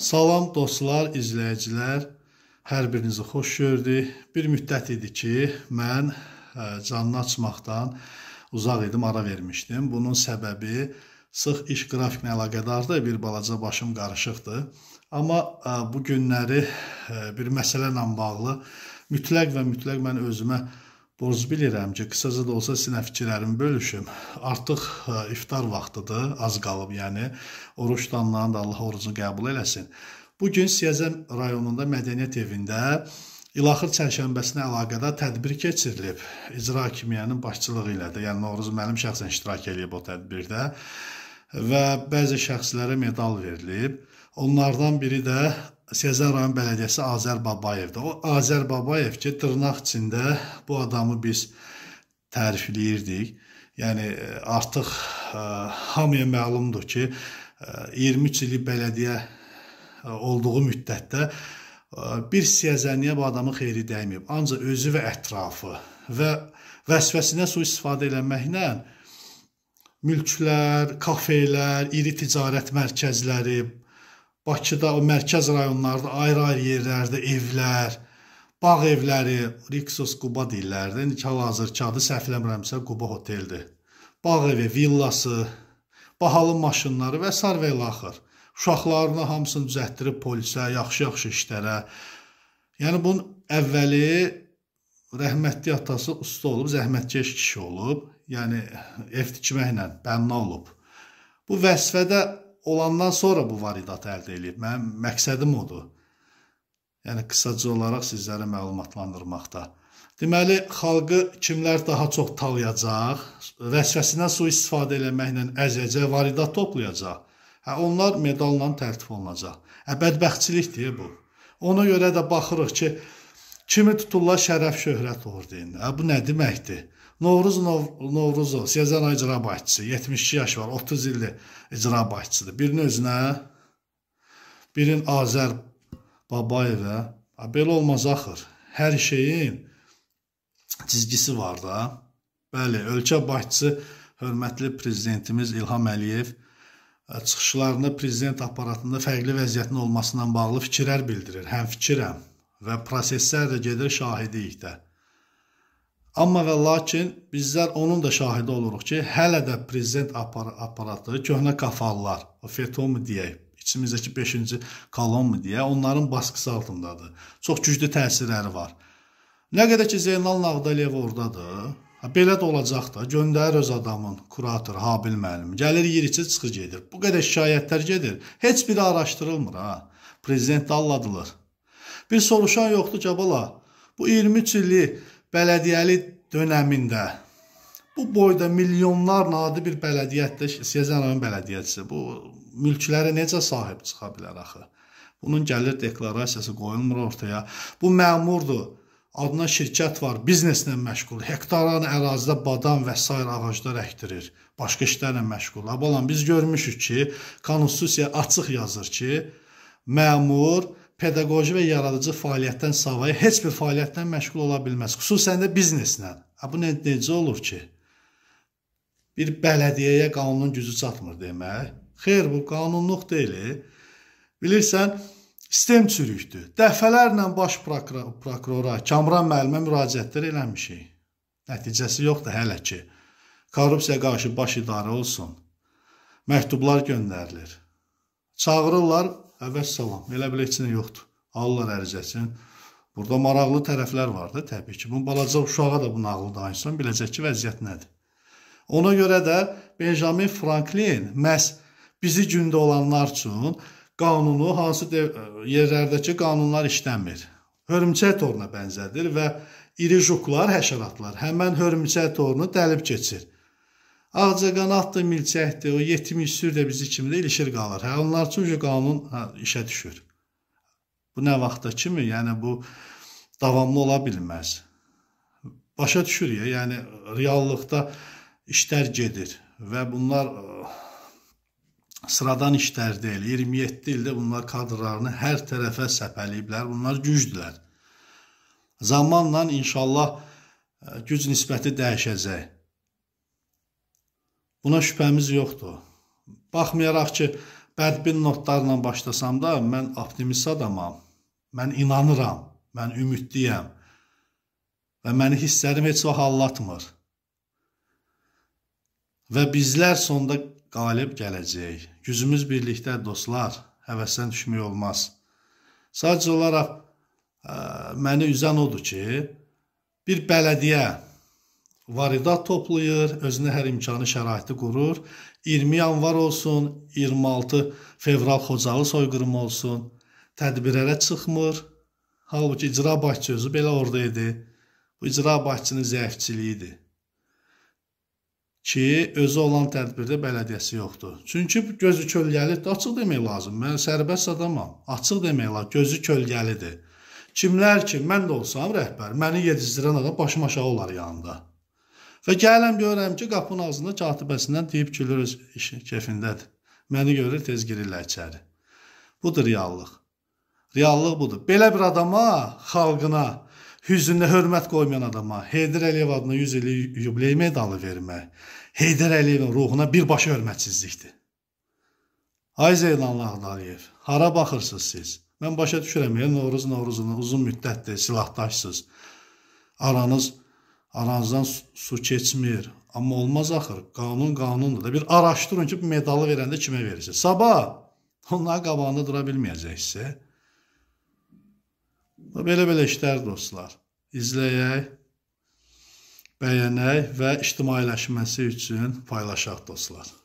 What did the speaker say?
Salam dostlar, izləyicilər. Hər birinizi xoş gördük. Bir müddət idi ki, mən e, canını açmaqdan uzaq idim, ara vermişdim. Bunun səbəbi sıx iş qrafikinə əlaqədardır, bir balaca başım qarışıqdır. Amma e, bu günləri e, bir məsələ ilə bağlı mütləq və mütləq mən özümə Borc bilirəm ki, qısaca da olsa sizinlə fikirlərimi bölüşüm. Artıq e, iftar vaxtıdır, az qalıb, yəni oruç tutanların da Allah orucunu qəbul eləsin. Bu gün Siyəzən rayonunda Mədəniyyət evində İlaxır çərşənbəsinə əlaqədar tədbir keçirilib. İcra hakimiyyənin başçılığı ilə də, yəni Novruz müəllim şəxsən iştirak eləyib o tədbirdə və bəzi şəxslərə medal verilib. Onlardan biri də Sezar rayon bələdiyyəsi Azər Babayevdir. O Azər Babayev ki, dırnaq içində bu adamı biz tərifləyirdik. Yəni e, artıq ə, e, hamıya məlumdur ki, ə, e, 23 illik bələdiyyə ə, olduğu müddətdə ə, bir siyazəniyə bu adamın xeyri dəyməyib. Ancaq özü və ətrafı və vəsvəsinə su istifadə etməklə mülklər, kafelər, iri ticarət mərkəzləri, Bakıda o mərkəz rayonlarda ayrı-ayrı yerlərdə evlər, bağ evləri, Riksos Quba deyirlərdi. İndi hal-hazırki adı səhvləmirəmsə Quba oteldir. Bağ evi, villası, bahalı maşınları və sər və ilaxır. Uşaqlarını hamısını düzəltdirib polisə, yaxşı-yaxşı işlərə. Yəni bunun əvvəli rəhmətli atası usta olub, zəhmətkeş kişi olub, yəni ev tikməklə bənna olub. Bu vəzifədə olandan sonra bu varidatı əldə edib. Mənim məqsədim odur. Yəni qısaca olaraq sizlərə məlumatlandırmaqda. Deməli, xalqı kimlər daha çox talayacaq, vəsvəsindən sui-istifadə eləməklə əzəcək, varidat toplayacaq. Hə onlar medalla təltif olunacaq. Hə bədbəxtçilikdir bu. Ona görə də baxırıq ki, kimi tuturlar şərəf şöhrət ordeni. Hə, bu nə deməkdir? Novruz Nov Novruzov, Sezan icra başçısı, 72 yaş var, 30 ildir icra başçısıdır. Birin özünə, birin Azər Babayevə. Hə, belə olmaz axır. Hər şeyin cizgisi var da. Bəli, ölkə başçısı hörmətli prezidentimiz İlham Əliyev e, çıxışlarında prezident aparatında fərqli vəziyyətin olmasından bağlı fikirlər bildirir. Həm fikirəm və proseslər də gedir, şahidiyik də. Amma və lakin bizlər onun da şahidi oluruq ki, hələ də prezident apar aparatı, köhnə kafarlar, FETÖ-mü deyək, içimizdəki 5-ci kolonmu deyə, onların baskısı altındadır. Çox güclü təsirləri var. Nə qədər ki, Zeynal Nağdaliyev oradadır, Belə də olacaq da, göndərir öz adamın, kurator, Habil müəllim. Gəlir yeriçi çıxı gedir. Bu qədər şikayətlər gedir. Heç biri araşdırılmır ha. Prezident alladılır. Bir soruşan yoxdur ki, bala, bu 23 illik bələdiyyəli dönəmində bu boyda milyonlarla adi bir bələdiyyətdə, Siyazən rayon bələdiyyəçisi bu mülklərə necə sahib çıxa bilər axı? Bunun gəlir deklarasiyası qoyulmur ortaya. Bu məmurdur. Adına şirkət var, bizneslə məşğul, hektaran ərazidə badam və s. ağaclar əkdirir. Başqa işlərlə məşğul. Abalan hə, biz görmüşük ki, konstitusiya açıq yazır ki, məmur pedaqoji və yaradıcı fəaliyyətdən savayı heç bir fəaliyyətlə məşğul ola bilməz. Xüsusən də bizneslə. Ha bu necə olur ki? Bir bələdiyyəyə qanunun gücü çatmır demək. Xeyr, bu qanunluq deyil. Bilirsən, sistem çürükdür. Dəfələrlə baş prokurora, prokurora Kamran müəllimə müraciətlər eləmişik. Nəticəsi yoxdur hələ ki. Korrupsiya qarşı baş idarə olsun. Məktublar göndərilir. Çağırırlar Əvəssalam. Elə bilə heç nə yoxdur. Alırlar ərizəsin. Burada maraqlı tərəflər var da təbii ki. Bu balaca uşağa da bu nağılı danışsan biləcək ki, vəziyyət nədir. Ona görə də Benjamin Franklin məhz bizi gündə olanlar üçün qanunu hansı e, yerlərdəki qanunlar işləmir. Hörümçək toruna bənzədir və iri juklar, həşəratlar həmin hörümçək torunu dəlib keçir. Ağcaqanaddır, milçəkdir, o yetim üstür də bizi kimi də ilişir qalır. Hə, onlar üçün ki, qanun hə, işə düşür. Bu nə vaxta kimi, yəni bu davamlı ola bilməz. Başa düşür ya, yəni reallıqda işlər gedir və bunlar sıradan işlər deyil. 27 ildə bunlar kadrlarını hər tərəfə səpəliyiblər. Bunlar gücdülər. Zamanla inşallah güc nisbəti dəyişəcək. Buna şübhəmiz yoxdur. Baxmayaraq ki, bədbin notlarla başlasam da mən optimist adamam. Mən inanıram, mən ümidliyəm və məni hisslərim heç vaxt allatmır. Və bizlər sonda qalib gələcəyik. Gücümüz birlikdə dostlar, həvəsdən düşmək olmaz. Sadəcə olaraq ə, məni üzən odur ki, bir bələdiyyə varidat toplayır, özünə hər imkanı şəraiti qurur. 20 yanvar olsun, 26 fevral Xocalı soyqırımı olsun, tədbirlərə çıxmır. Halbuki icra başçı özü belə orada idi. Bu icra başçının zəifçiliyi idi ki, özü olan tədbirdə bələdiyyəsi yoxdur. Çünki gözü kölgəlidir, açıq demək lazım. Mən sərbəst adamam, açıq demək lazım, gözü kölgəlidir. Kimlər ki, mən də olsam rəhbər, məni yedizdirən adam başım aşağı olar yanında. Və gələm görürəm ki, qapının ağzında katibəsindən deyib ki, öz işi kefindədir. Məni görür, tez girirlər içəri. Budur reallıq. Reallıq budur. Belə bir adama, xalqına, hüznünə hörmət qoymayan adama Heydər Əliyev adına 100 illik yubiley medalı vermək Heydər Əliyevin ruhuna birbaşa hörmətsizlikdir. Ay Zeylan Lağdaliyev, hara baxırsınız siz? Mən başa düşürəm, Novruz Novruzunu uzun müddətdir silahdaşsınız. Aranız aranızdan su, su keçmir. Amma olmaz axır. Qanun qanundur da. Bir araşdırın ki, medalı verəndə kimə verirsiniz. Sabah onların qabağında dura bilməyəcəksə. Belə-belə işlər dostlar. İzləyək, bəyənək və ictimailəşməsi üçün paylaşaq dostlar.